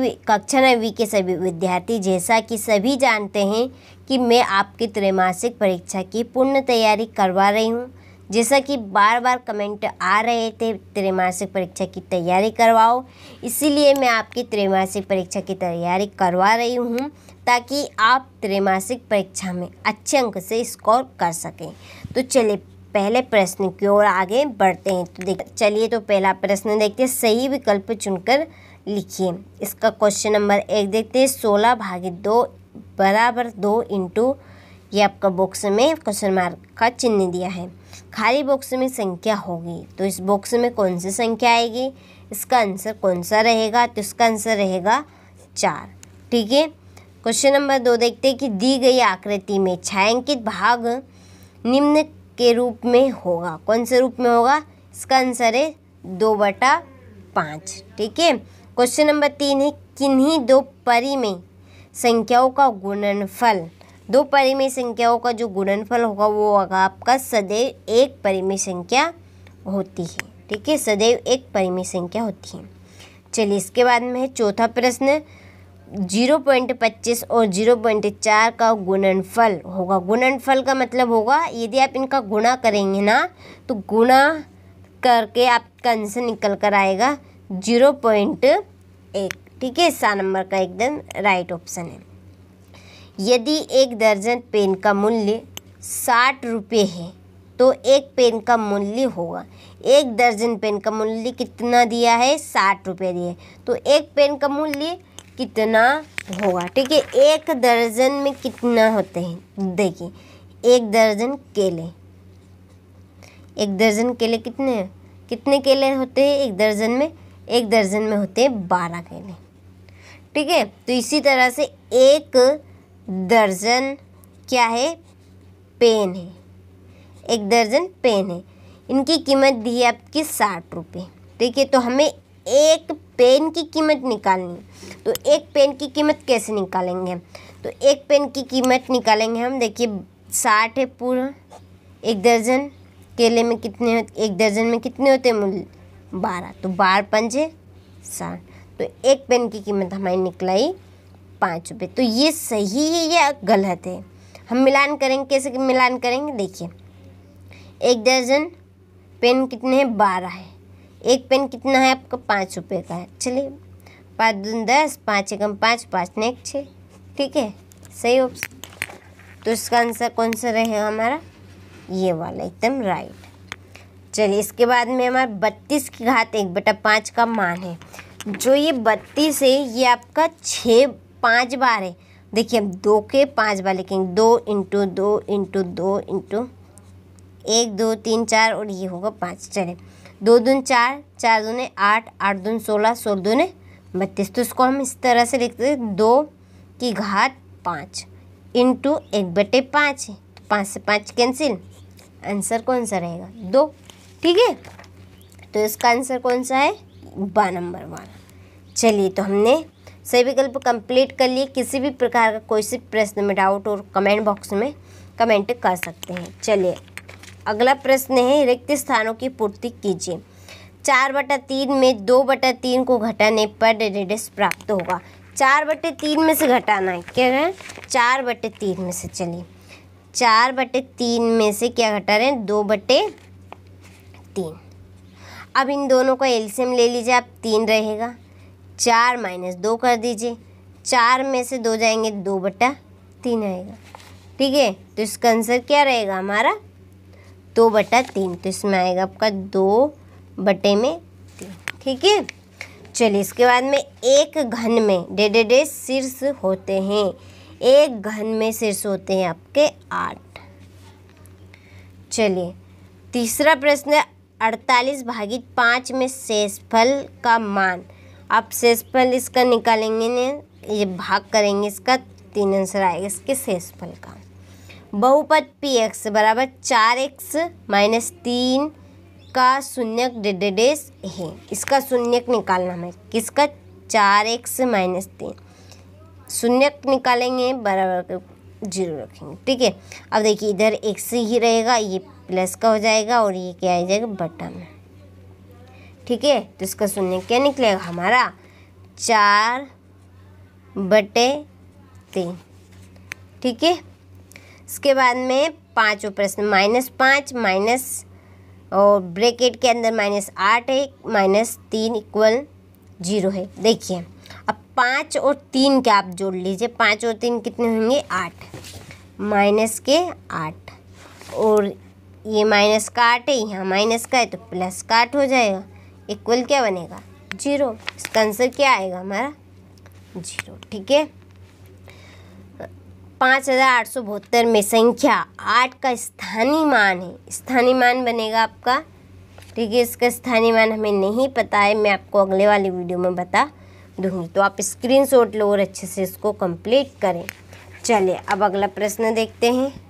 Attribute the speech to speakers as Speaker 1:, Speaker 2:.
Speaker 1: सातवीं कक्षा नवी के सभी विद्यार्थी जैसा कि सभी जानते हैं कि मैं आपकी त्रैमासिक परीक्षा की पूर्ण तैयारी करवा रही हूँ जैसा कि बार बार कमेंट आ रहे थे त्रैमासिक परीक्षा की तैयारी करवाओ इसीलिए मैं आपकी त्रैमासिक परीक्षा की तैयारी करवा रही हूँ ताकि आप त्रैमासिक परीक्षा में अच्छे अंक से स्कोर कर सकें तो चलिए पहले प्रश्न की ओर आगे बढ़ते हैं तो देख चलिए तो पहला प्रश्न देखते हैं सही विकल्प चुनकर लिखिए इसका क्वेश्चन नंबर एक देखते हैं सोलह भागित दो बराबर दो इंटू ये आपका बॉक्स में क्वेश्चन मार्क का चिन्ह दिया है खाली बॉक्स में संख्या होगी तो इस बॉक्स में कौन सी संख्या आएगी इसका आंसर कौन सा रहेगा तो इसका आंसर रहेगा चार ठीक है क्वेश्चन नंबर दो देखते हैं कि दी गई आकृति में छायांकित भाग निम्न के रूप में होगा कौन से रूप में होगा इसका आंसर है दो बटा पाँच ठीक है क्वेश्चन नंबर तीन है किन्हीं दो में संख्याओं का गुणनफल दो परिमेय संख्याओं का जो गुणनफल होगा वो होगा आपका सदैव एक परिमेय संख्या होती है ठीक है सदैव एक परिमेय संख्या होती है चलिए इसके बाद में है चौथा प्रश्न जीरो पॉइंट पच्चीस और जीरो पॉइंट चार का गुणनफल होगा गुणनफल का मतलब होगा यदि आप इनका गुणा करेंगे ना तो गुणा करके आपका आंसर निकल कर आएगा जीरो पॉइंट एक ठीक है सात नंबर का एकदम राइट ऑप्शन है यदि एक दर्जन पेन का मूल्य साठ रुपये है तो एक पेन का मूल्य होगा एक दर्जन पेन का मूल्य कितना दिया है साठ रुपये दिए तो एक पेन का मूल्य कितना होगा ठीक है एक दर्जन में कितना होते हैं देखिए एक दर्जन केले एक दर्जन केले कितने कितने केले होते हैं एक दर्जन में एक दर्जन में होते हैं बारह केले ठीक है तो इसी तरह से एक दर्जन क्या है पेन है एक दर्जन पेन है इनकी कीमत दी है आपकी साठ रुपये ठीक है तो हमें एक पेन की कीमत निकालनी तो एक पेन की कीमत कैसे निकालेंगे तो एक पेन की कीमत निकालेंगे हम देखिए साठ है पूरा एक दर्जन केले में कितने एक दर्जन में कितने होते मूल्य बारह तो बारह पंजे साठ तो एक पेन की कीमत हमारी निकलाई पाँच रुपये तो ये सही है या गलत है हम मिलान करेंगे कैसे मिलान करेंगे देखिए एक दर्जन पेन कितने हैं बारह है एक पेन कितना है आपका पाँच रुपये का है चलिए पाँच दून दस पाँच एकम पाँच पाँच ने एक छः ठीक है सही ऑप्शन तो इसका आंसर कौन सा रहेगा हमारा ये वाला एकदम राइट चलिए इसके बाद में हमारा बत्तीस की घात एक बटा पाँच का मान है जो ये बत्तीस है ये आपका छः पाँच बार है देखिए हम दो के पाँच बार लिखेंगे दो इंटू दो इंटू दो इंटू एक दो तीन चार और ये होगा पाँच चले दो दून चार चार दून आठ आठ दून सोलह सोलह दून बत्तीस तो इसको हम इस तरह से लिखते हैं दो की घात पाँच इंटू एक बटे पाँच है तो पाँच से पाँच कैंसिल आंसर कौन सा रहेगा दो ठीक है तो इसका आंसर कौन सा है बा नंबर वन चलिए तो हमने सही विकल्प कंप्लीट कर लिए किसी भी प्रकार का कोई सी प्रश्न में डाउट और कमेंट बॉक्स में कमेंट कर सकते हैं चलिए अगला प्रश्न है रिक्त स्थानों की पूर्ति कीजिए चार बटा तीन में दो बटा तीन को घटाने पर डेडेस प्राप्त होगा चार बटे तीन में से घटाना है क्या है चार बटे तीन में से चलिए चार बटे तीन में से क्या घटा रहे हैं दो बटे तीन अब इन दोनों का एल्सियम ले लीजिए आप तीन रहेगा चार माइनस दो कर दीजिए चार में से दो जाएंगे दो बटा तीन आएगा ठीक है तो इसका आंसर क्या रहेगा हमारा दो बटा तीन तो इसमें आएगा आपका दो बटे में तीन ठीक है चलिए इसके बाद में एक घन में डे डे डे शीर्ष होते हैं एक घन में शीर्ष होते हैं आपके आठ चलिए तीसरा प्रश्न है अड़तालीस भागी पाँच में शेषफल का मान आप शेषफल इसका निकालेंगे ने ये भाग करेंगे इसका तीन आंसर आएगा इसके शेषफल का बहुपद पी एक्स बराबर चार एक्स माइनस तीन का शून्यक डेडेडेस है इसका शून्यक निकालना है किसका चार एक्स माइनस तीन शून्यक निकालेंगे बराबर जीरो रखेंगे ठीक है अब देखिए इधर एक से ही रहेगा ये प्लस का हो जाएगा और ये क्या आ जाएगा बटा में ठीक है तो इसका शून्य क्या निकलेगा हमारा चार बटे तीन ठीक है इसके बाद में पाँचों प्रश्न माइनस पाँच माइनस और ब्रैकेट के अंदर माइनस आठ है माइनस तीन इक्वल जीरो है देखिए अब पाँच और तीन के आप जोड़ लीजिए पाँच और तीन कितने होंगे आठ माइनस के आठ और ये माइनस का आठ है यहाँ माइनस का है तो प्लस का आठ हो जाएगा इक्वल क्या बनेगा जीरो इसका आंसर क्या आएगा हमारा जीरो ठीक है पाँच हज़ार आठ सौ बहत्तर में संख्या आठ का स्थानीय मान है स्थानीय मान बनेगा आपका ठीक है इसका स्थानीय मान हमें नहीं पता है मैं आपको अगले वाली वीडियो में बता दूंगी तो आप स्क्रीनशॉट लो और अच्छे से इसको कंप्लीट करें चलिए अब अगला प्रश्न देखते हैं